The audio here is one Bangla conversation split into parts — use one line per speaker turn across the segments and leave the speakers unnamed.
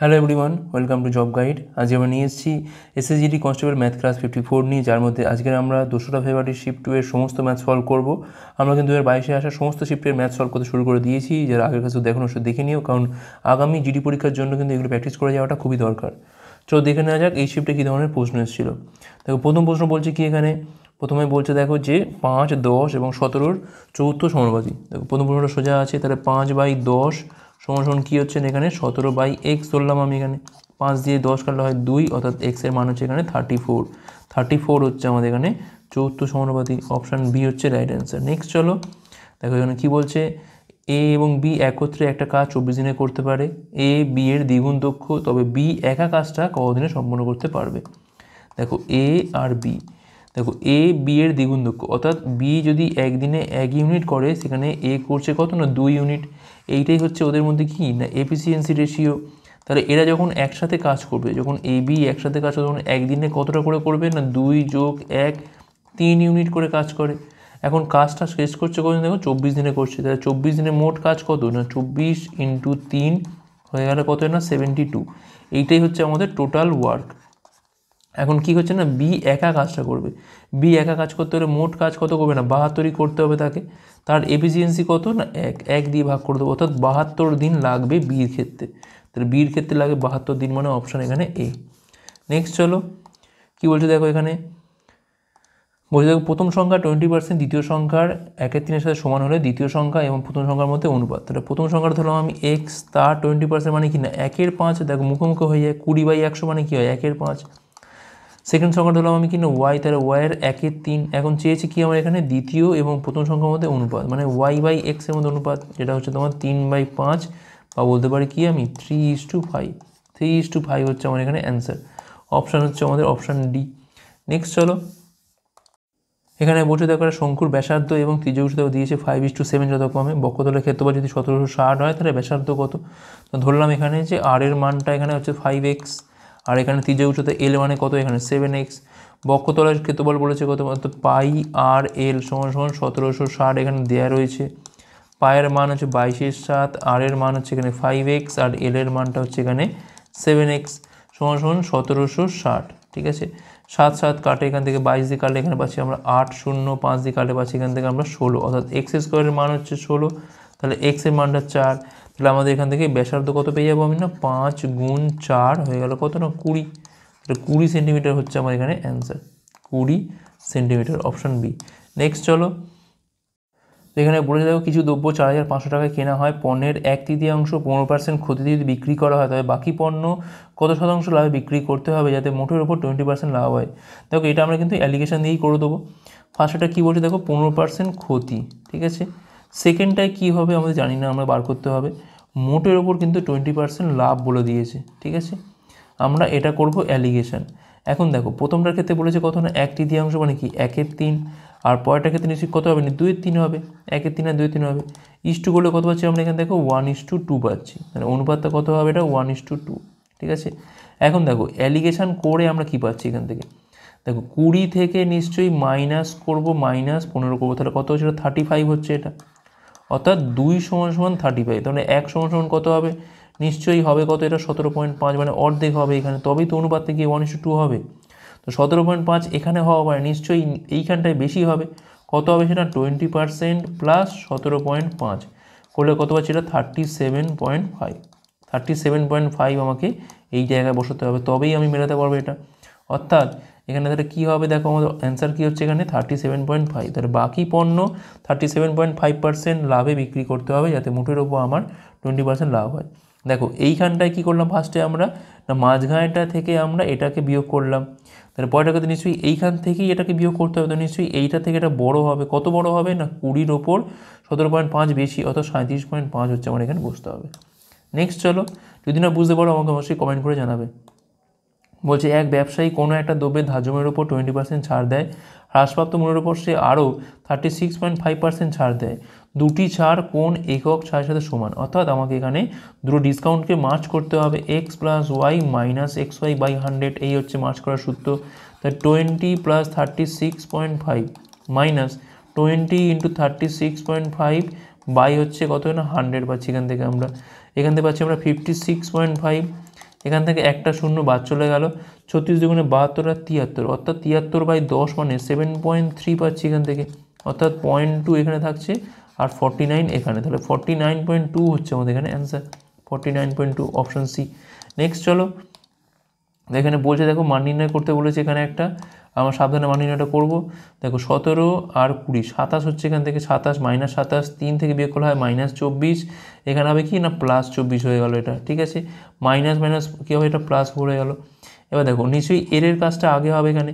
hello everyone welcome to job guide আজ আমরা নিয়ে এসেছি SSGD constable math class fifty four নিয়ে যার মধ্যে আজকে আমরা দোসরা ফেব্রুয়ারি শিফট টু এর সমস্ত ম্যাথ সলভ করব আমরা কিন্তু দু হাজার বাইশে আসা সমস্ত শিফটের ম্যাথ সলভ করতে শুরু করে দিয়েছি যারা আগের কাছে দেখুন ওষুধ দেখে নিও কারণ আগামী জিডি পরীক্ষার জন্য কিন্তু এগুলো প্র্যাকটিস করে যাওয়াটা খুবই দরকার চলো দেখে নেওয়া যাক এই শিফটে কী ধরনের প্রশ্ন এসেছিল দেখো প্রথম প্রশ্ন বলছে কি এখানে প্রথমে বলছে দেখো যে পাঁচ দশ এবং সতেরোর চৌদ্দ সমানুপাতি দেখো প্রথম প্রশ্নটা সোজা আছে তাহলে পাঁচ বাই দশ সমান কী হচ্ছে এখানে সতেরো বাই এক্স ধরলাম আমি এখানে পাঁচ দিয়ে দশ কাটলে হয় দুই অর্থাৎ এক্সের মান হচ্ছে এখানে থার্টি ফোর থার্টি ফোর হচ্ছে আমাদের এখানে চৌত্র সমানুপাতি অপশান বি হচ্ছে রাইট অ্যান্সার নেক্সট চলো দেখো এখানে কী বলছে এ এবং বি একত্রে একটা কাজ চব্বিশ দিনে করতে পারে এ বি এর দ্বিগুণ দক্ষ তবে বি একা কাজটা কতদিনে সম্পন্ন করতে পারবে দেখো এ আর বি দেখো এ বি এর দ্বিগুণ দক্ষ অর্থাৎ বি যদি একদিনে এক ইউনিট করে সেখানে এ করছে কত না দুই ইউনিট এইটাই হচ্ছে ওদের মধ্যে কি না এফিসিয়েন্সি রেশিও তাহলে এরা যখন একসাথে কাজ করবে যখন এ বি একসাথে কাজ করবে তখন একদিনে কতটা করে করবে না দুই যোগ এক তিন ইউনিট করে কাজ করে এখন কাজটা শেষ করছে কত দেখো চব্বিশ দিনে করছে তাহলে চব্বিশ দিনে মোট কাজ কত না চব্বিশ ইন্টু তিন হয়ে গেলে কত না সেভেন্টি টু এইটাই হচ্ছে আমাদের টোটাল ওয়ার্ক এখন কি হচ্ছে না বি একা কাজটা করবে বি একা কাজ করতে হলে মোট কাজ কত করবে না বাহাত্তরই করতে হবে তাকে তার এফিসিয়েন্সি কত না এক এক দিয়ে ভাগ করে দেবো অর্থাৎ বাহাত্তর দিন লাগবে বির ক্ষেত্রে তাহলে বির ক্ষেত্রে লাগে বাহাত্তর দিন মানে অপশান এখানে এ নেক্সট চলো কি বলছে দেখো এখানে বলছে দেখো প্রথম সংখ্যা টোয়েন্টি পার্সেন্ট দ্বিতীয় সংখ্যার একের তিনের সাথে সমান হলে দ্বিতীয় সংখ্যা এবং প্রথম সংখ্যার মধ্যে অনুপাত তাহলে প্রথম সংখ্যাটা ধরলাম আমি এক্স তার টোয়েন্টি পার্সেন্ট মানে কি না একের পাঁচ দেখো মুখোমুখি হয়ে যায় কুড়ি বাই একশো মানে কী হয় একের পাঁচ সেকেন্ড সংখ্যাটা হলাম আমি কিনা ওয়াই তাহলে ওয়াইয়ের একে তিন এখন চেয়েছি কি আমার এখানে দ্বিতীয় এবং প্রথম সংখ্যার মধ্যে অনুপাত মানে ওয়াই বাই এক্সের মধ্যে অনুপাত যেটা হচ্ছে তোমার তিন বাই পাঁচ বা বলতে পারি কি আমি three is two five three is two five হচ্ছে আমার এখানে অ্যান্সার অপশান হচ্ছে আমাদের অপশান ডি নেক্সট চলো এখানে বসে দেখো শঙ্কুর ব্যাসার্ধ এবং ত্রিজগুষিতেও দিয়েছে ফাইভ ইস টু সেভেন যত কমে বক্ষতলের ক্ষেত্রফল যদি সতেরোশো ষাট হয় তাহলে ব্যাসার্ধ কত তো ধরলাম এখানে যে আর এর মানটা এখানে হচ্ছে ফাইভ এক্স আর এখানে ত্রিজয় উচ্চতা এল মানে কত এখানে সেভেন এক্স বক্ষতলার ক্ষেত্রফল বলেছে কত মানে পাই আর এল সমান সমান সতেরোশো ষাট এখানে দেয়া রয়েছে পায়ের মান হচ্ছে বাইশের সাত আর এর মান হচ্ছে এখানে ফাইভ এক্স আর এল এর মানটা হচ্ছে এখানে সেভেন এক্স সমান সমান সতেরোশো ষাট ঠিক আছে সাত সাত কাটে এখান থেকে বাইশ দিয়ে কাটলে এখানে পাচ্ছি আমরা আট শূন্য পাঁচ দিয়ে কাটে পাচ্ছি এখান থেকে আমরা ষোলো অর্থাৎ এক্স স্কোয়ারের মান হচ্ছে ষোলো তাহলে এক্সের মানটা চার তাহলে আমাদের এখান থেকে ব্যাসার্ধ কত পেয়ে যাবো আমি না পাঁচ গুণ চার হয়ে গেল কত না কুড়ি তাহলে কুড়ি সেন্টিমিটার হচ্ছে আমার এখানে অ্যান্সার কুড়ি সেন্টিমিটার অপশান বি নেক্সট চলো এখানে বলে দেখো কিছু দ্রব্য চার হাজার পাঁচশো টাকায় কেনা হয় পণ্যের এক তৃতীয়াংশ পনেরো পার্সেন্ট ক্ষতি যদি বিক্রি করা হয় তবে বাকি পণ্য কত শতাংশ লাভে বিক্রি করতে হবে যাতে মোটের ওপর টোয়েন্টি পার্সেন্ট লাভ হয় দেখো এটা আমরা কিন্তু অ্যালিগেশন দিয়েই করে দেবো ফার্স্টটা কী বলছে দেখো পনেরো পার্সেন্ট ক্ষতি ঠিক আছে সেকেন্ডটায় কী হবে আমাদের জানি না আমরা বার করতে হবে মোটের ওপর কিন্তু টোয়েন্টি পার্সেন্ট লাভ বলে দিয়েছে ঠিক আছে আমরা এটা করব অ্যালিগেশন এখন দেখো প্রথমটার ক্ষেত্রে বলেছে কত না এক তৃতীয়াংশ মানে কি একের তিন আর পরেরটার ক্ষেত্রে নিশ্চয়ই কত হবে না দুই তিন হবে একের তিন আর দুই তিন হবে টু করলে কত পাচ্ছি আমরা এখানে দেখো ওয়ান ইস টু টু পাচ্ছি মানে অনুপাতটা কত হবে এটা ওয়ান ইস টু টু ঠিক আছে এখন দেখো অ্যালিগেশান করে আমরা কি পাচ্ছি এখান থেকে দেখো কুড়ি থেকে নিশ্চয়ই মাইনাস করব মাইনাস পনেরো করবো তাহলে কত হচ্ছে থার্টি ফাইভ হচ্ছে এটা অর্থাৎ দুই সমান সমান থার্টি ফাইভ তাহলে এক সমান সমান কত হবে নিশ্চয়ই হবে কত এটা সতেরো পয়েন্ট পাঁচ মানে অর্ধেক হবে এখানে তবেই তো অনুপাত থেকে ওয়ান ইস্যু টু হবে তো সতেরো পয়েন্ট পাঁচ এখানে হওয়া মানে নিশ্চয়ই এইখানটায় বেশি হবে কত হবে সেটা টোয়েন্টি পারসেন্ট প্লাস সতেরো পয়েন্ট পাঁচ করলে কত পাচ্ছি এটা thirty seven point five thirty seven point five আমাকে এই জায়গায় বসাতে হবে তবেই আমি মেলাতে পারবো এটা অর্থাৎ এখানে তাহলে কী হবে দেখো আমাদের অ্যান্সার কী হচ্ছে এখানে থার্টি সেভেন পয়েন্ট ফাইভ তাহলে বাকি পণ্য thirty seven point five percent লাভে বিক্রি করতে হবে যাতে মুঠের ওপর আমার টোয়েন্টি পার্সেন্ট লাভ হয় দেখো এইখানটায় কী করলাম ফার্স্টে আমরা না মাঝখানটা থেকে আমরা এটাকে বিয়োগ করলাম তাহলে পয়টাকে তো নিশ্চয়ই এইখান থেকেই এটাকে বিয়োগ করতে হবে তো নিশ্চয়ই এইটা থেকে এটা বড় হবে কত বড় হবে না কুড়ির ওপর সতেরো পয়েন্ট পাঁচ বেশি অর্থাৎ সাঁত্রিশ পয়েন্ট পাঁচ হচ্ছে আমার এখানে বুঝতে হবে নেক্সট চলো যদি না বুঝতে পারো আমাকে অবশ্যই কমেন্ট করে জানাবে বলছে এক ব্যবসায়ী কোনো একটা দ্রব্যের ধাজমের ওপর টোয়েন্টি পার্সেন্ট ছাড় দেয় হ্রাসপ্রাপ্ত মূল্যের ওপর সে আরও thirty six point five percent ছাড় দেয় দুটি ছাড় কোন একক ছাড়ের সাথে সমান অর্থাৎ আমাকে এখানে দুটো ডিসকাউন্টকে মার্চ করতে হবে x plus y minus x y by hundred এই হচ্ছে মার্চ করার সূত্র তাই twenty plus thirty six point five minus twenty into thirty six point five by হচ্ছে কত না হান্ড্রেড পাচ্ছি এখান থেকে আমরা এখান থেকে পাচ্ছি আমরা ফিফটি সিক্স পয়েন্ট ফাইভ এখান থেকে একটা শূন্য বাদ চলে গেল ছত্রিশ দুগুণে বাহাত্তর আর তিয়াত্তর অর্থাৎ তিয়াত্তর বাই দশ মানে সেভেন পয়েন্ট থ্রি পাচ্ছি এখান থেকে অর্থাৎ পয়েন্ট টু এখানে থাকছে আর ফর্টি নাইন এখানে তাহলে ফর্টি নাইন পয়েন্ট টু হচ্ছে আমাদের এখানে answer forty nine point two option C next চলো এখানে বলছে দেখো মান নির্ণয় করতে বলেছে এখানে একটা আমার সাবধানে মান নির্ণয়টা করবো দেখো সতেরো আর কুড়ি সাতাশ হচ্ছে এখান থেকে সাতাশ মাইনাস সাতাশ তিন থেকে বিয়োগ করা হয় মাইনাস চব্বিশ এখানে হবে কি না প্লাস চব্বিশ হয়ে গেলো এটা ঠিক আছে মাইনাস মাইনাস কী হবে এটা প্লাস ফোর হয়ে গেলো এবার দেখো নিশ্চয়ই এর এর কাজটা আগে হবে এখানে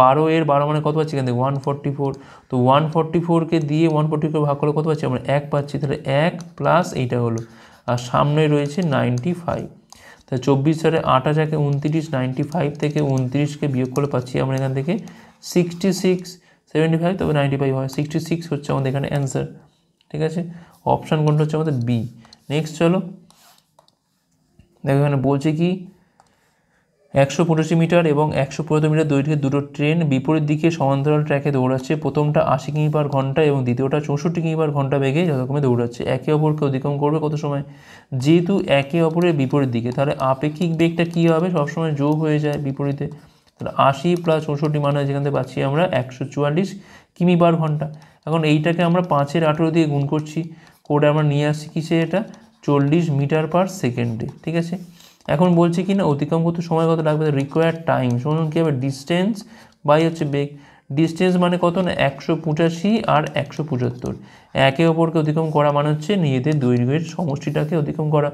বারো এর বারো মানে কত পাচ্ছি এখান থেকে ওয়ান ফোরটি ফোর তো ওয়ান ফোরটি ফোরকে দিয়ে ওয়ান ফোরটি ফোর ভাগ করলে কত পাচ্ছি আমরা এক পাচ্ছি তাহলে এক প্লাস এইটা হলো আর সামনে রয়েছে নাইনটি ফাইভ তাহলে চব্বিশ চারে আট হাজারকে উনত্রিশ নাইনটি ফাইভ থেকে উনত্রিশকে বিয়োগ করে পাচ্ছি আমরা এখান থেকে সিক্সটি সিক্স সেভেন্টি ফাইভ তবে নাইনটি ফাইভ হয় সিক্সটি সিক্স হচ্ছে আমাদের এখানে অ্যান্সার ঠিক আছে অপশান কোনটা হচ্ছে আমাদের বি নেক্সট চলো দেখো এখানে বলছে কি একশো পঁচাশি মিটার এবং একশো পঁচাত্তর মিটার দৈর্ঘ্যের দুটো ট্রেন বিপরীত দিকে সমান্তরাল ট্র্যাকে দৌড়াচ্ছে প্রথমটা আশি কিমি পার ঘন্টা এবং দ্বিতীয়টা চৌষট্টি কিমি পার ঘন্টা বেগে যথাক্রমে দৌড়াচ্ছে একে অপরকে অতিক্রম করবে কত সময় যেহেতু একে অপরের বিপরীত দিকে তাহলে আপেক্ষিক বেগটা কী হবে সবসময় যোগ হয়ে যায় বিপরীতে তাহলে আশি প্লাস চৌষট্টি মানে যেখান থেকে পাচ্ছি আমরা একশো চুয়াল্লিশ কিমি পার ঘন্টা এখন এইটাকে আমরা পাঁচের আঠেরো দিয়ে গুণ করছি করে আমরা নিয়ে আসছি কিসে এটা চল্লিশ মিটার পার সেকেন্ডে ঠিক আছে এখন বলছি কি না অতিক্রম করতে সময় কত লাগবে রিকোয়ার্ড টাইম শুনুন কী হবে ডিস্টেন্স বাই হচ্ছে বেগ ডিস্টেন্স মানে কত না একশো পঁচাশি আর একশো পঁচাত্তর একে অপরকে অতিক্রম করা মানে হচ্ছে নিজেদের দৈর্ঘ্যের সমষ্টিটাকে অতিক্রম করা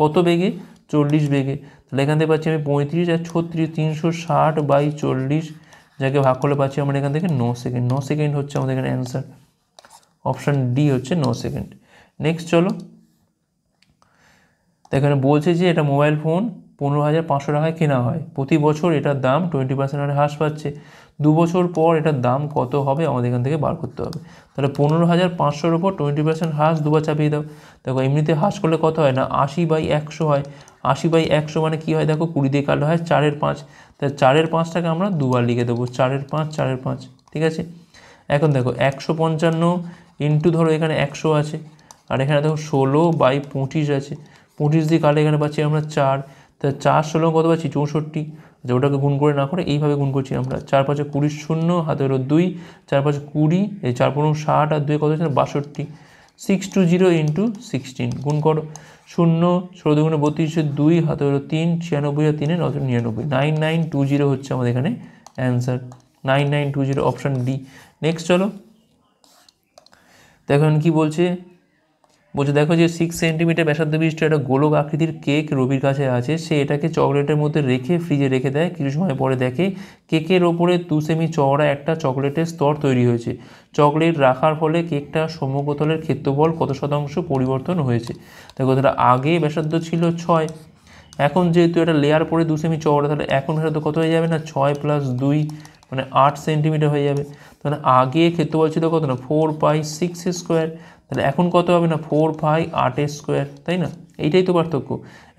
কত বেগে চল্লিশ বেগে তাহলে এখান থেকে পাচ্ছি আমি পঁয়ত্রিশ আর ছত্রিশ তিনশো ষাট বাই চল্লিশ যাকে ভাগ করলে পাচ্ছি আমরা এখান থেকে ন সেকেন্ড ন সেকেন্ড হচ্ছে আমাদের এখানে অ্যান্সার অপশান ডি হচ্ছে ন সেকেন্ড নেক্সট চলো তো এখানে বলছে যে এটা মোবাইল ফোন পনেরো হাজার পাঁচশো টাকায় কেনা হয় প্রতি বছর এটার দাম টোয়েন্টি পার্সেন্ট হারে হ্রাস পাচ্ছে দু বছর পর এটার দাম কত হবে আমাদের এখান থেকে বার করতে হবে তাহলে পনেরো হাজার পাঁচশোর ওপর টোয়েন্টি পার্সেন্ট হ্রাস দুবার চাপিয়ে দাও দেখো এমনিতে হ্রাস করলে কত হয় না আশি বাই একশো হয় আশি বাই একশো মানে কী হয় দেখো কুড়ি দিয়ে কাটলে হয় চারের পাঁচ তা চারের পাঁচটাকে আমরা দুবার লিখে দেবো চারের পাঁচ চারের পাঁচ ঠিক আছে এখন দেখো একশো পঞ্চান্ন ইন্টু ধরো এখানে একশো আছে আর এখানে দেখো ষোলো বাই পঁচিশ আছে উনিশ দিয়ে কাটলে এখানে পাচ্ছি আমরা চার তা চার ষোলো কত পাচ্ছি চৌষট্টি যে আচ্ছা, ওটাকে গুণ করে না করে এইভাবে গুণ করছি আমরা চার পাঁচে কুড়ি শূন্য হাতে হলো দুই চার পাঁচে কুড়ি এই চার পনেরো ষাট আর দুই কত হচ্ছে বাষট্টি six two zero into sixteen গুণ করো শূন্য ষোলো দুগুণে বত্রিশে দুই হাতে হলো তিন ছিয়ানব্বই আর তিনে নশো নিরানব্বই নাইন নাইন টু জিরো হচ্ছে আমাদের এখানে answer nine nine two zero option D next চলো দেখুন কি বলছে বলছে দেখো যে সিক্স সেন্টিমিটার ব্যাসার্ধ বিশিষ্ট একটা গোলক আকৃতির কেক রবির কাছে আছে সে এটাকে চকলেটের মধ্যে রেখে ফ্রিজে রেখে দেয় কিছু সময় পরে দেখে কেকের ওপরে দু সেমি চওড়া একটা চকলেটের স্তর তৈরি হয়েছে চকলেট রাখার ফলে কেকটা সমকতলের ক্ষেত্রফল কত শতাংশ পরিবর্তন হয়েছে দেখো তাহলে আগে ব্যাসার্ধ ছিল ছয় এখন যেহেতু এটা লেয়ার পরে দু সেমি চওড়া তাহলে এখন ব্যাসার্ধ কত হয়ে যাবে না ছয় প্লাস দুই মানে আট সেন্টিমিটার হয়ে যাবে তাহলে আগে ক্ষেত্রফল ছিল কত না ফোর বাই সিক্স স্কোয়ার তাহলে এখন কত হবে না ফোর পাই আটের স্কোয়ার তাই না এইটাই তো পার্থক্য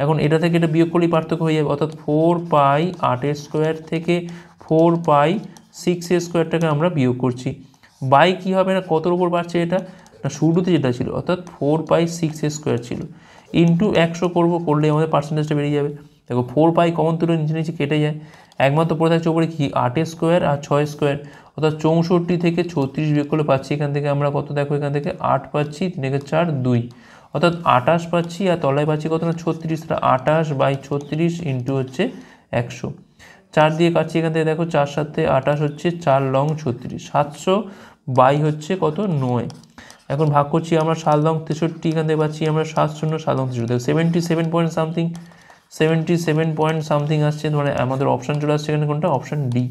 এখন এটা থেকে এটা বিয়োগ করলেই পার্থক্য হয়ে যাবে অর্থাৎ ফোর পাই আটের স্কোয়ার থেকে ফোর পাই সিক্স স্কোয়ারটাকে আমরা বিয়োগ করছি বাই কী হবে না কতর উপর বাড়ছে এটা না শুরুতে যেটা ছিল অর্থাৎ ফোর পাই সিক্স স্কোয়ার ছিল ইন্টু একশো করবো করলে আমাদের পার্সেন্টেজটা বেরিয়ে যাবে দেখো ফোর পাই কমন তুলে নিচে নিচে কেটে যায় একমাত্র পড়ে থাকছে ওপরে কি আটের স্কোয়ার আর ছয় স্কোয়ার অর্থাৎ চৌষট্টি থেকে ছত্রিশ বিয়োগ করলে পাচ্ছি এখান থেকে আমরা কত দেখো এখান থেকে আট পাচ্ছি তিন থেকে চার দুই অর্থাৎ আটাশ পাচ্ছি আর তলায় পাচ্ছি কত না ছত্রিশ তাহলে আটাশ বাই ছত্রিশ ইন্টু হচ্ছে একশো চার দিয়ে কাটছি এখান থেকে দেখো চার সাথে আটাশ হচ্ছে চার লং ছত্রিশ সাতশো বাই হচ্ছে কত নয় এখন ভাগ করছি আমরা সাত লং তেষট্টি এখান থেকে পাচ্ছি আমরা সাত শূন্য সাত লং তেষট্টি seventy seven point something seventy seven point something আসছে মানে আমাদের অপশান চলে আসছে এখানে কোনটা অপশান ডি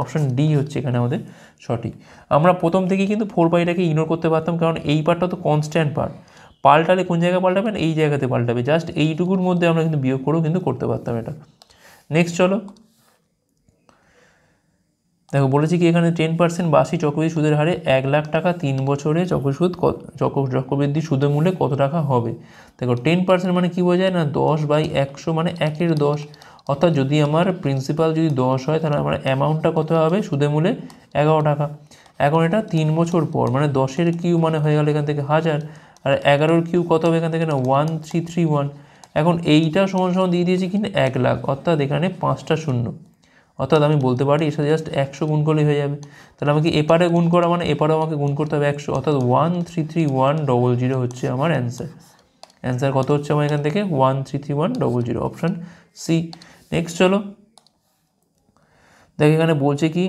অপশান ডি হচ্ছে এখানে আমাদের সঠিক আমরা প্রথম থেকেই কিন্তু ফোর বাইটাকে ইগনোর করতে পারতাম কারণ এই পার্টটা তো কনস্ট্যান্ট পার্ট পাল্টালে কোন জায়গায় পাল্টাবেন এই জায়গাতে পাল্টাবে জাস্ট এইটুকুর মধ্যে আমরা কিন্তু বিয়োগ করেও কিন্তু করতে পারতাম এটা নেক্সট চলো দেখো বলেছি কি এখানে টেন পার্সেন্ট বাসি চক্রবৃদ্ধি সুদের হারে এক লাখ টাকা তিন বছরে চক্রসুদ চক্রবৃদ্ধি সুদের মূল্যে কত টাকা হবে দেখো টেন পার্সেন্ট মানে কী বোঝায় না দশ বাই একশো মানে একের দশ অর্থাৎ যদি আমার প্রিন্সিপাল যদি দশ হয় তাহলে আমার অ্যামাউন্টটা কত হবে সুদে মূলে এগারো টাকা এখন এটা তিন বছর পর মানে দশের কিউ মানে হয়ে গেল এখান থেকে হাজার আর এগারোর কিউ কত হবে এখান থেকে না ওয়ান থ্রি থ্রি ওয়ান এখন এইটা সমান সমান দিয়ে দিয়েছি কিন্তু এক লাখ অর্থাৎ এখানে পাঁচটা শূন্য অর্থাৎ আমি বলতে পারি এর সাথে জাস্ট একশো গুণ করলেই হয়ে যাবে তাহলে আমাকে এপারে গুণ করা মানে এপারেও আমাকে গুণ করতে হবে একশো অর্থাৎ one three three one double zero হচ্ছে আমার অ্যান্সার অ্যান্সার কত হচ্ছে আমার এখান থেকে one three three one double zero option C next চলো দেখ এখানে বলছে কি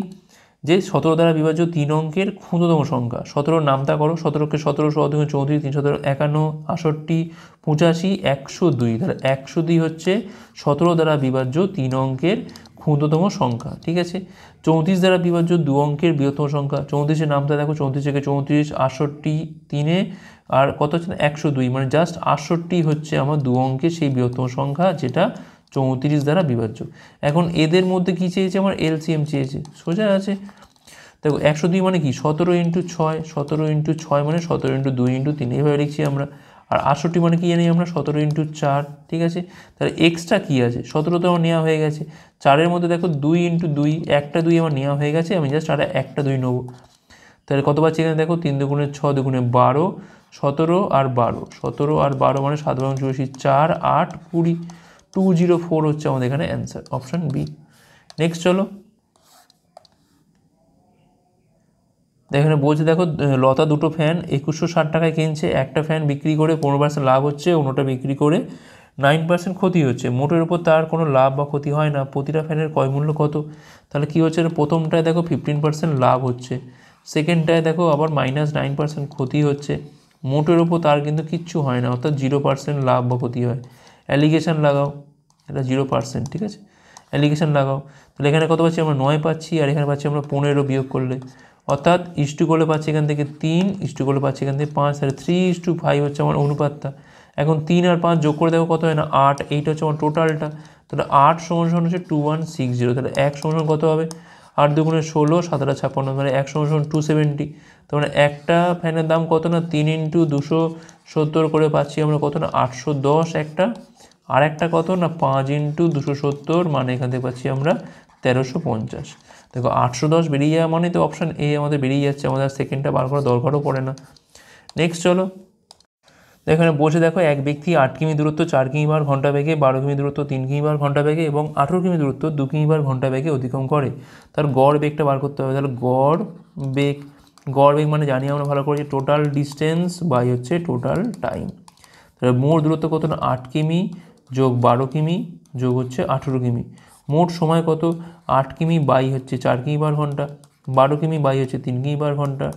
যে সতেরো দ্বারা বিভাজ্য তিন অঙ্কের ক্ষুদ্রতম সংখ্যা সতেরোর নামতা করো সতেরোকে সতেরো সতেরো চৌত্রিশ তিন সতেরো একান্ন আষট্টি পঁচাশি একশো দুই তাহলে একশো দুই হচ্ছে সতেরো দ্বারা বিভাজ্য তিন অঙ্কের ক্ষুদ্রতম সংখ্যা ঠিক আছে চৌত্রিশ দ্বারা বিভাজ্য দু অঙ্কের বৃহত্তম সংখ্যা চৌত্রিশের নামতা দেখো চৌত্রিশ থেকে চৌত্রিশ আটষট্টি তিনে আর কত হচ্ছে একশো দুই মানে জাস্ট আটষট্টি হচ্ছে আমার দু অঙ্কের সেই বৃহত্তম সংখ্যা যেটা চৌত্রিশ দ্বারা বিভাজ্য এখন এদের মধ্যে কী চেয়েছে আমার এলসিএম চেয়েছে সোজা আছে দেখো একশো দুই মানে কি সতেরো ইন্টু ছয় সতেরো ইন্টু ছয় মানে সতেরো ইন্টু দুই ইন্টু তিন এইভাবে লিখছি আমরা আর আটষট্টি মানে কী জানি আমরা সতেরো ইন্টু চার ঠিক আছে তাহলে এক্সট্রা কী আছে সতেরো তো আমার নেওয়া হয়ে গেছে চারের মধ্যে দেখো দুই ইন্টু দুই একটা দুই আমার নেওয়া হয়ে গেছে আমি জাস্ট আর একটা দুই নেবো তাহলে কত পাচ্ছি এখানে দেখো তিন দুগুণে ছ দুগুণে বারো সতেরো আর বারো সতেরো আর বারো মানে সাত বারো চুরাশি চার আট কুড়ি টু জিরো ফোর হচ্ছে আমাদের এখানে অ্যান্সার অপশান বি নেক্সট চলো এখানে বলছে দেখো লতা দুটো ফ্যান একুশশো ষাট টাকায় কিনছে একটা ফ্যান বিক্রি করে পনেরো পার্সেন্ট লাভ হচ্ছে অন্যটা বিক্রি করে নাইন পার্সেন্ট ক্ষতি হচ্ছে মোটের উপর তার কোনো লাভ বা ক্ষতি হয় না প্রতিটা ফ্যানের ক্রয় মূল্য কত তাহলে কী হচ্ছে প্রথমটায় দেখো ফিফটিন পার্সেন্ট লাভ হচ্ছে সেকেন্ডটায় দেখো আবার মাইনাস নাইন পার্সেন্ট ক্ষতি হচ্ছে মোটের ওপর তার কিন্তু কিচ্ছু হয় না অর্থাৎ জিরো পার্সেন্ট লাভ বা ক্ষতি হয় অ্যালিগেশান লাগাও এটা জিরো পার্সেন্ট ঠিক আছে অ্যালিগেশান লাগাও তাহলে এখানে কত পাচ্ছি আমরা নয় পাচ্ছি আর এখানে পাচ্ছি আমরা পনেরো বিয়োগ করলে অর্থাৎ ইস্টু করলে পাচ্ছি এখান থেকে তিন ইস্টু করলে পাচ্ছি এখান থেকে পাঁচ তাহলে থ্রি ইস্টু ফাইভ হচ্ছে আমার অনুপাতটা এখন তিন আর পাঁচ যোগ করে দেখো কত হয় না আট এইটা হচ্ছে আমার টোটালটা তাহলে আট সমান সমান হচ্ছে টু ওয়ান সিক্স জিরো তাহলে এক সমান কত হবে আট দুগুণে ষোলো সাতটা ছাপ্পান্ন মানে এক সমান সমান টু সেভেন্টি তার মানে একটা ফ্যানের দাম কত না তিন ইন্টু দুশো সত্তর করে পাচ্ছি আমরা কত না আটশো দশ একটা আর একটা কত না পাঁচ ইন্টু দুশো সত্তর মানে এখান থেকে পাচ্ছি আমরা তেরোশো পঞ্চাশ দেখো আটশো দশ বেরিয়ে যাওয়া মানে তো অপশান এ আমাদের বেরিয়ে যাচ্ছে আমাদের সেকেন্ডটা বার করা দরকারও পড়ে না নেক্সট চলো এখানে বসে দেখো এক ব্যক্তি আট কিমি দূরত্ব চার কিমি বার ঘন্টা বেগে বারো কিমি দূরত্ব তিন কিমি বার ঘন্টা বেগে এবং আঠেরো কিমি দূরত্ব দু কিমি বার ঘন্টা বেগে অতিক্রম করে তার গড় বেগটা বার করতে হবে তাহলে গড় বেগ গড় বেগ মানে জানি আমরা ভালো করে যে টোটাল ডিস্টেন্স বাই হচ্ছে টোটাল টাইম তাহলে মোট দূরত্ব কত না আট কিমি যোগ বারো কিমি যোগ হচ্ছে আঠেরো কিমি মোট সময় কত আট কিমি বাই হচ্ছে চার কিমি বার ঘন্টা বারো কিমি বাই হচ্ছে তিন কিমি বার ঘন্টা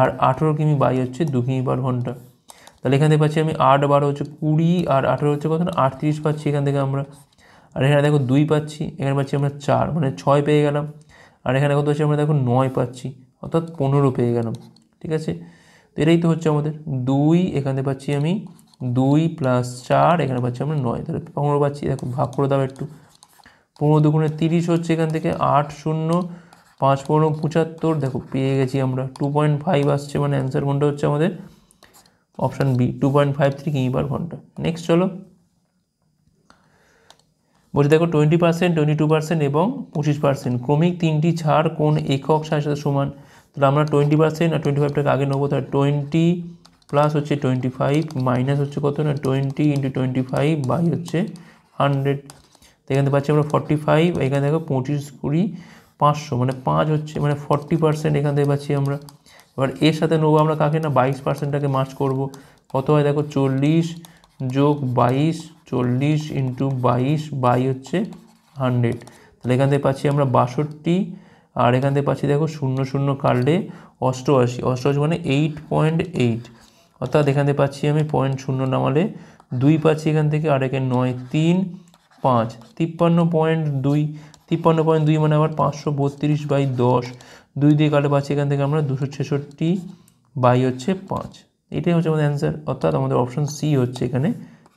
আর আঠেরো কিমি বাই হচ্ছে দু কিমি বার ঘন্টা তাহলে এখান থেকে পাচ্ছি আমি আট বারো হচ্ছে কুড়ি আর আঠেরো হচ্ছে কত না আটত্রিশ পাচ্ছি এখান থেকে আমরা আর এখানে দেখো দুই পাচ্ছি এখানে পাচ্ছি আমরা চার মানে ছয় পেয়ে গেলাম আর এখানে কত হচ্ছে আমরা দেখো নয় পাচ্ছি অর্থাৎ পনেরো পেয়ে গেলাম ঠিক আছে তো এটাই তো হচ্ছে আমাদের দুই এখানে পাচ্ছি আমি দুই প্লাস চার এখানে পাচ্ছি আমরা নয় তাহলে পনেরো পাচ্ছি এরকম ভাগ করে দাও একটু পনেরো দুগুণে তিরিশ হচ্ছে এখান থেকে আট শূন্য পাঁচ পনেরো পঁচাত্তর দেখো পেয়ে গেছি আমরা টু পয়েন্ট ফাইভ আসছে মানে অ্যান্সার কোনটা হচ্ছে আমাদের option B two point five three কিমি পার ঘন্টা নেক্সট চলো বলছি দেখো twenty percent twenty two percent এবং পঁচিশ পার্সেন্ট ক্রমিক তিনটি ছাড় কোন একক সাথে সমান তাহলে আমরা টোয়েন্টি পার্সেন্ট আর টোয়েন্টি ফাইভটাকে আগে নেবো তাহলে টোয়েন্টি প্লাস হচ্ছে টোয়েন্টি ফাইভ মাইনাস হচ্ছে কত না twenty into twenty five by হচ্ছে হান্ড্রেড তো এখানে পাচ্ছি আমরা ফর্টি ফাইভ এখানে দেখো পঁচিশ কুড়ি পাঁচশো মানে পাঁচ হচ্ছে মানে ফর্টি পার্সেন্ট এখান থেকে পাচ্ছি আমরা এবার এর সাথে নেবো আমরা কাকে না বাইশ পার্সেন্টটাকে মার্চ করবো কত হয় দেখো চল্লিশ যোগ বাইশ চল্লিশ ইন্টু বাইশ বাই হচ্ছে হান্ড্রেড তাহলে এখান থেকে পাচ্ছি আমরা বাষট্টি আর এখান থেকে পাচ্ছি দেখো শূন্য শূন্য কার্ডে অষ্টআশি অষ্টআশি মানে এইট পয়েন্ট এইট অর্থাৎ এখান পাচ্ছি আমি পয়েন্ট শূন্য নামালে দুই পাচ্ছি এখান থেকে আর একে নয় তিন পাঁচ তিপ্পান্ন পয়েন্ট দুই তিপ্পান্ন পয়েন্ট দুই মানে আবার পাঁচশো বত্রিশ বাই দশ দুই দিয়ে কাটে পাচ্ছি এখান থেকে আমরা দুশো ছেষট্টি বাই হচ্ছে পাঁচ এটাই হচ্ছে আমাদের অ্যান্সার অর্থাৎ আমাদের অপশন সি হচ্ছে এখানে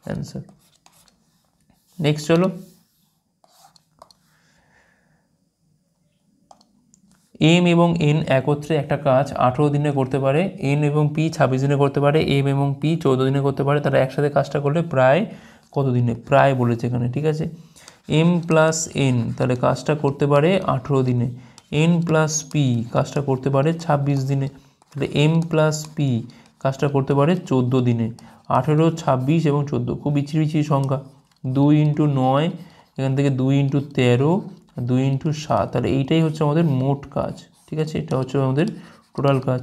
অ্যান্সার নেক্সট চলো এম এবং এন একত্রে একটা কাজ আঠেরো দিনে করতে পারে এন এবং পি ছাব্বিশ দিনে করতে পারে এম এবং পি চৌদ্দ দিনে করতে পারে তারা একসাথে কাজটা করলে প্রায় কত দিনে প্রায় বলেছে এখানে ঠিক আছে এম প্লাস এন তাহলে কাজটা করতে পারে আঠেরো দিনে এন প্লাস পি কাজটা করতে পারে ছাব্বিশ দিনে তাহলে এম প্লাস পি কাজটা করতে পারে চোদ্দো দিনে আঠেরো ছাব্বিশ এবং চোদ্দো খুব বিচির বিচির সংখ্যা দুই ইন্টু নয় এখান থেকে দুই ইন্টু তেরো দুই ইন্টু সাত তাহলে এইটাই হচ্ছে আমাদের মোট কাজ ঠিক আছে এটা হচ্ছে আমাদের টোটাল কাজ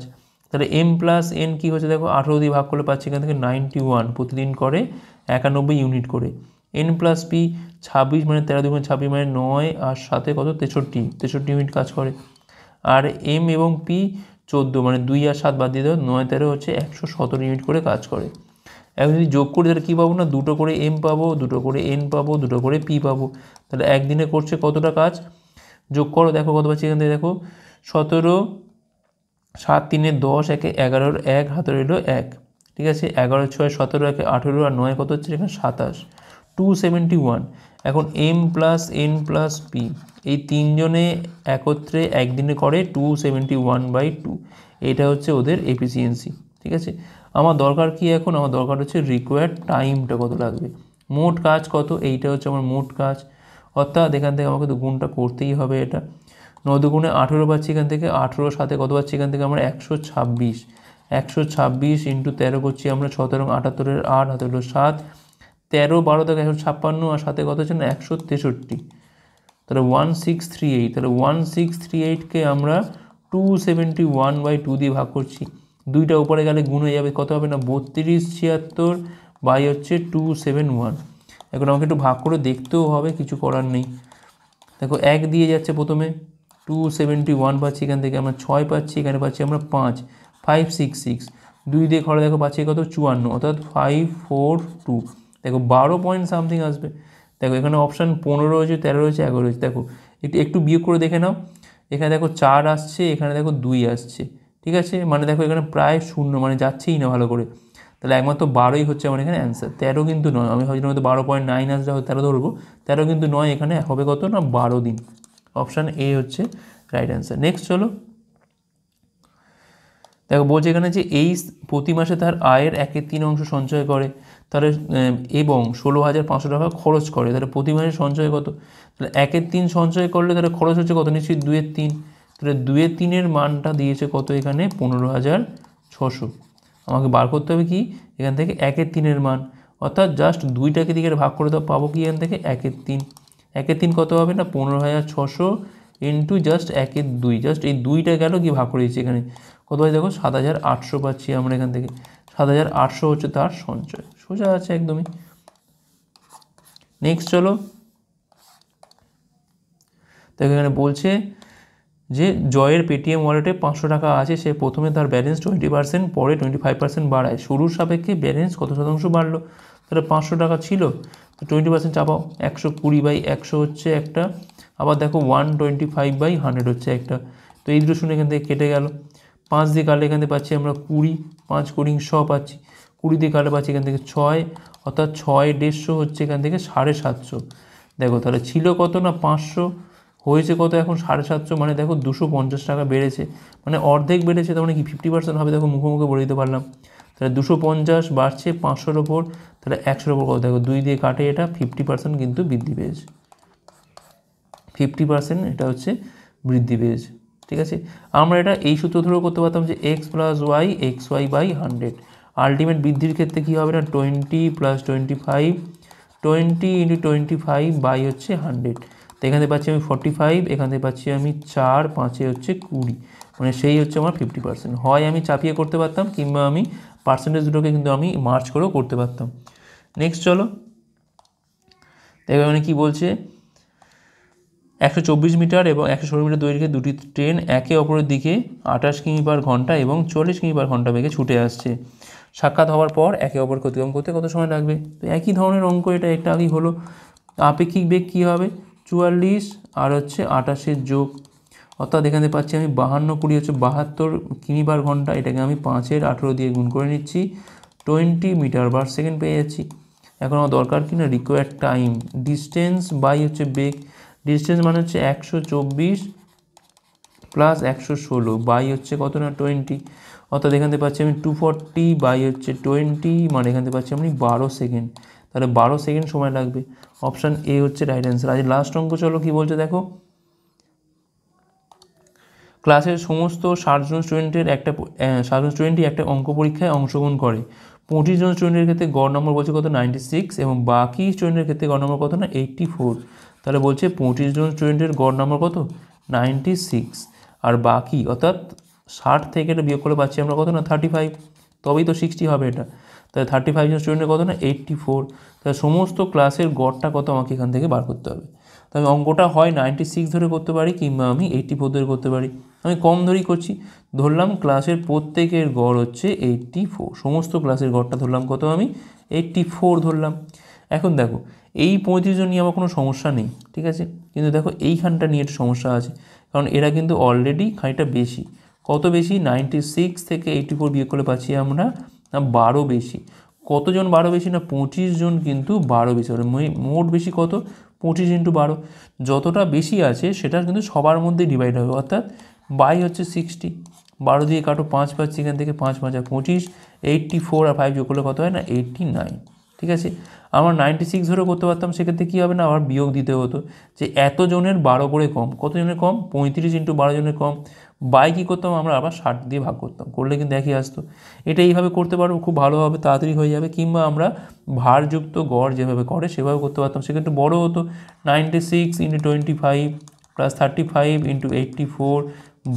তাহলে এম প্লাস এন কী হচ্ছে দেখো আঠেরো দিয়ে ভাগ করলে পাচ্ছি এখান থেকে নাইনটি ওয়ান প্রতিদিন করে একানব্বই ইউনিট করে এন প্লাস পি ছাব্বিশ মানে তেরো দুগুণ ছাব্বিশ মানে নয় আর সাথে কত তেষট্টি তেষট্টি ইউনিট কাজ করে আর এম এবং পি চোদ্দো মানে দুই আর সাত বাদ দিয়ে দেওয়া নয় তেরো হচ্ছে একশো সতেরো ইউনিট করে কাজ করে এখন যদি যোগ করি তাহলে কী পাবো না দুটো করে এম পাবো দুটো করে এন পাবো দুটো করে পি পাবো তাহলে একদিনে করছে কতটা কাজ যোগ করো দেখো কত পাচ্ছি এখান থেকে দেখো সতেরো সাত তিনে দশ একে এগারোর এক হাতে রইল এক ঠিক আছে এগারো ছয় সতেরো একে আঠেরো আর নয় কত হচ্ছে এখানে সাতাশ টু সেভেন্টি ওয়ান এখন M plus N plus P এই তিনজনে একত্রে একদিনে করে two seventy one by two এটা হচ্ছে ওদের এফিসিয়েন্সি ঠিক আছে আমার দরকার কি এখন আমার দরকার হচ্ছে রিকোয়ার্ড টাইমটা কত লাগবে মোট কাজ কত এইটা হচ্ছে আমার মোট কাজ অর্থাৎ এখান থেকে আমাকে তো গুণটা করতেই হবে এটা ন দুগুণে আঠেরো পাচ্ছি এখান থেকে আঠেরো সাথে কত পাচ্ছি এখান থেকে আমরা একশো ছাব্বিশ একশো ছাব্বিশ ইন্টু তেরো করছি আমরা ছ আটাত্তরের আট হাতে হলো সাত তেরো বারো থেকে একশো ছাপ্পান্ন আর সাথে কত হচ্ছে না একশো তেষট্টি তাহলে ওয়ান সিক্স থ্রি এইট তাহলে ওয়ান সিক্স থ্রি এইটকে আমরা two seventy one by two দিয়ে ভাগ করছি দুইটা উপরে গেলে গুণ হয়ে যাবে কত হবে না বত্রিশ ছিয়াত্তর বাই হচ্ছে টু সেভেন ওয়ান এখন আমাকে একটু ভাগ করে দেখতেও হবে কিছু করার নেই দেখো এক দিয়ে যাচ্ছে প্রথমে টু সেভেন্টি ওয়ান পাচ্ছি এখান থেকে আমরা ছয় পাচ্ছি এখানে পাচ্ছি আমরা পাঁচ ফাইভ সিক্স সিক্স দুই দিয়ে খরচ দেখো পাচ্ছি কত চুয়ান্ন অর্থাৎ ফাইভ ফোর টু দেখো বারো পয়েন্ট সামথিং আসবে দেখো এখানে অপশান পনেরো রয়েছে তেরো রয়েছে এগারো রয়েছে দেখো একটু একটু বিয়োগ করে দেখে নাও এখানে দেখো চার আসছে এখানে দেখো দুই আসছে ঠিক আছে মানে দেখো এখানে প্রায় শূন্য মানে যাচ্ছেই না ভালো করে তাহলে একমাত্র বারোই হচ্ছে আমার এখানে অ্যান্সার তেরো কিন্তু নয় আমি ভাবছিলাম হয়তো বারো পয়েন্ট নাইন আসলে হয়তো তেরো ধরবো তেরো কিন্তু নয় এখানে হবে কত না বারো দিন অপশান এ হচ্ছে রাইট অ্যান্সার নেক্সট চলো দেখো বলছে এখানে যে এই প্রতি মাসে তার আয়ের একে তিন অংশ সঞ্চয় করে তাহলে এবং ষোলো হাজার পাঁচশো টাকা খরচ করে তাহলে প্রতি মাসে সঞ্চয় কত তাহলে একের তিন সঞ্চয় করলে তাহলে খরচ হচ্ছে কত নিশ্চয়ই দুয়ের তিন তাহলে দুয়ে তিনের মানটা দিয়েছে কত এখানে পনেরো হাজার ছশো আমাকে বার করতে হবে কি এখান থেকে একের তিনের মান অর্থাৎ জাস্ট দুইটাকে দিকে ভাগ করে দেওয়া পাবো কি এখান থেকে একের তিন একের তিন কত হবে না পনেরো হাজার ছশো ইন্টু জাস্ট একের দুই জাস্ট এই দুইটা গেল কি ভাগ করে দিচ্ছি এখানে কত হয় দেখো সাত হাজার আটশো পাচ্ছি আমরা এখান থেকে সাত হাজার আটশো হচ্ছে তার সঞ্চয় সোজা আছে একদমই নেক্সট চলো দেখো এখানে বলছে যে জয়ের পেটিএম ওয়ালেটে পাঁচশো টাকা আছে সে প্রথমে তার ব্যালেন্স টোয়েন্টি পার্সেন্ট পরে টোয়েন্টি ফাইভ পার্সেন্ট বাড়ায় শুরুর সাপেক্ষে ব্যালেন্স কত শতাংশ বাড়লো তাহলে পাঁচশো টাকা ছিল তো টোয়েন্টি পার্সেন্ট চাপাও একশো কুড়ি বাই একশো হচ্ছে একটা আবার দেখো one twenty five by hundred হচ্ছে একটা তো এই দুটো শুনে এখান থেকে কেটে গেল পাঁচ দিয়ে কাটলে এখান থেকে পাচ্ছি আমরা কুড়ি পাঁচ কুড়িং শ পাচ্ছি কুড়ি দিয়ে কাটলে পাচ্ছি এখান থেকে ছয় অর্থাৎ ছয় দেড়শো হচ্ছে এখান থেকে সাড়ে সাতশো দেখো তাহলে ছিল কত না পাঁচশো হয়েছে কত এখন সাড়ে সাতশো মানে দেখো দুশো পঞ্চাশ টাকা বেড়েছে মানে অর্ধেক বেড়েছে তার মানে কি ফিফটি পার্সেন্ট হবে দেখো মুখোমুখি বলে দিতে পারলাম তাহলে দুশো পঞ্চাশ বাড়ছে পাঁচশোর ওপর তাহলে একশোর ওপর কত দেখো দুই দিয়ে কাটে এটা ফিফটি পার্সেন্ট কিন্তু বৃদ্ধি পেয়েছে ফিফটি পার্সেন্ট এটা হচ্ছে বৃদ্ধি পেয়েছে ঠিক আছে আমরা এটা এই সূত্র ধরেও করতে পারতাম যে x plus y x y by hundred ultimate বৃদ্ধির ক্ষেত্রে কী হবে না twenty plus twenty five twenty into twenty five by হচ্ছে হান্ড্রেড তো এখানে পাচ্ছি আমি ফর্টি ফাইভ এখানে পাচ্ছি আমি চার পাঁচে হচ্ছে কুড়ি মানে সেই হচ্ছে আমার ফিফটি পার্সেন্ট হয় আমি চাপিয়ে করতে পারতাম কিংবা আমি পার্সেন্টেজ দুটোকে কিন্তু আমি মার্চ করেও করতে পারতাম নেক্সট চলো দেখো মানে কী বলছে একশো চব্বিশ মিটার এবং একশো ষোলো মিটার দৈর্ঘ্যে দুটি ট্রেন একে অপরের দিকে আঠাশ কিমি পার ঘন্টা এবং চল্লিশ কিমি পার ঘন্টা বেগে ছুটে আসছে সাক্ষাৎ হওয়ার পর একে অপরকে অতিক্রম করতে কত সময় লাগবে তো একই ধরনের অঙ্ক এটা একটা আগেই হলো আপেক্ষিক বেগ কী হবে চুয়াল্লিশ আর হচ্ছে আটাশের যোগ অর্থাৎ এখানে পাচ্ছি আমি বাহান্ন কুড়ি হচ্ছে বাহাত্তর কিমি বার ঘন্টা এটাকে আমি পাঁচের আঠেরো দিয়ে গুণ করে নিচ্ছি টোয়েন্টি মিটার বার সেকেন্ড পেয়ে যাচ্ছি এখন আমার দরকার কি না রিকোয়ার টাইম ডিস্টেন্স বাই হচ্ছে বেগ ডিস্টেন্স মানে হচ্ছে একশো চব্বিশ প্লাস একশো ষোলো বাই হচ্ছে কত না টোয়েন্টি অর্থাৎ এখান পাচ্ছি আমি টু ফর্টি বাই হচ্ছে টোয়েন্টি মানে এখান থেকে পাচ্ছি আমি বারো সেকেন্ড তাহলে বারো সেকেন্ড সময় লাগবে অপশান এ হচ্ছে রাইট অ্যান্সার আজ লাস্ট অঙ্ক চলো কী বলছে দেখো ক্লাসের সমস্ত ষাটজন স্টুডেন্টের একটা ষাটজন স্টুডেন্টই একটা অঙ্ক পরীক্ষায় অংশগ্রহণ করে পঁচিশ জন স্টুডেন্টের ক্ষেত্রে গড় নম্বর বলছে কত নাইনটি সিক্স এবং বাকি স্টুডেন্টের ক্ষেত্রে গড় নম্বর কত না এইটটি ফোর তাহলে বলছে পঁচিশ জন স্টুডেন্টের গড় নম্বর কত নাইনটি সিক্স আর বাকি অর্থাৎ ষাট থেকে এটা বিয়োগ করে পাচ্ছি আমরা কত না থার্টি ফাইভ তবেই তো সিক্সটি হবে এটা তাহলে থার্টি ফাইভ জন স্টুডেন্টের কত না এইট্টি ফোর তাহলে সমস্ত ক্লাসের গড়টা কত আমাকে এখান থেকে বার করতে হবে তো আমি অঙ্কটা হয় নাইনটি সিক্স ধরে করতে পারি কিংবা আমি এইটটি ফোর ধরে করতে পারি আমি কম ধরেই করছি ধরলাম ক্লাসের প্রত্যেকের গড় হচ্ছে এইটটি ফোর সমস্ত ক্লাসের গড়টা ধরলাম কত আমি এইটটি ফোর ধরলাম এখন দেখো এই পঁয়ত্রিশ জন নিয়ে আমার কোনো সমস্যা নেই ঠিক আছে কিন্তু দেখো এইখানটা নিয়ে একটু সমস্যা আছে কারণ এরা কিন্তু অলরেডি খানিকটা বেশি কত বেশি নাইনটি সিক্স থেকে এইটটি ফোর বিয়োগ করে পাচ্ছি আমরা না বারো বেশি কতজন বারো বেশি না পঁচিশ জন কিন্তু বারো বেশি মানে মোট বেশি কত পঁচিশ ইন্টু বারো যতটা বেশি আছে সেটা কিন্তু সবার মধ্যে ডিভাইড হবে অর্থাৎ বাই হচ্ছে সিক্সটি বারো দিয়ে কাটো পাঁচ পাঁচ এখান থেকে পাঁচ পাঁচ আর পঁচিশ এইট্টি ফোর আর ফাইভ যোগ করলে কত হয় না এইট্টি নাইন ঠিক আছে আমার নাইনটি সিক্স ধরে করতে পারতাম সেক্ষেত্রে কী হবে না আবার বিয়োগ দিতে হতো যে এতজনের বারো করে কম কতজনের কম পঁয়ত্রিশ ইন্টু বারো জনের কম বাই কী করতাম আমরা আবার ষাট দিয়ে ভাগ করতাম করলে কিন্তু একই আসতো এটা এইভাবে করতে পারবো খুব ভালোভাবে তাড়াতাড়ি হয়ে যাবে কিংবা আমরা ভারযুক্ত গড় যেভাবে করে সেভাবে করতে পারতাম সেক্ষেত্রে বড়ো হতো ninety six into twenty five plus thirty five into eighty four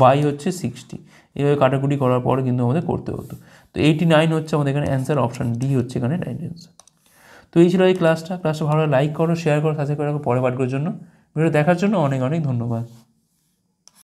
by হচ্ছে সিক্সটি এইভাবে কাটাকুটি করার পরে কিন্তু আমাদের করতে হতো তো এইটি নাইন হচ্ছে আমাদের এখানে অ্যান্সার অপশান ডি হচ্ছে এখানে রাইট অ্যান্সার তো এই ছিল এই ক্লাসটা ক্লাসটা ভালো লাইক করো শেয়ার করো সাবস্ক্রাইব করে রাখো পরে পাঠগুলোর জন্য ভিডিও দেখার জন্য অনেক অনেক ধন্যবাদ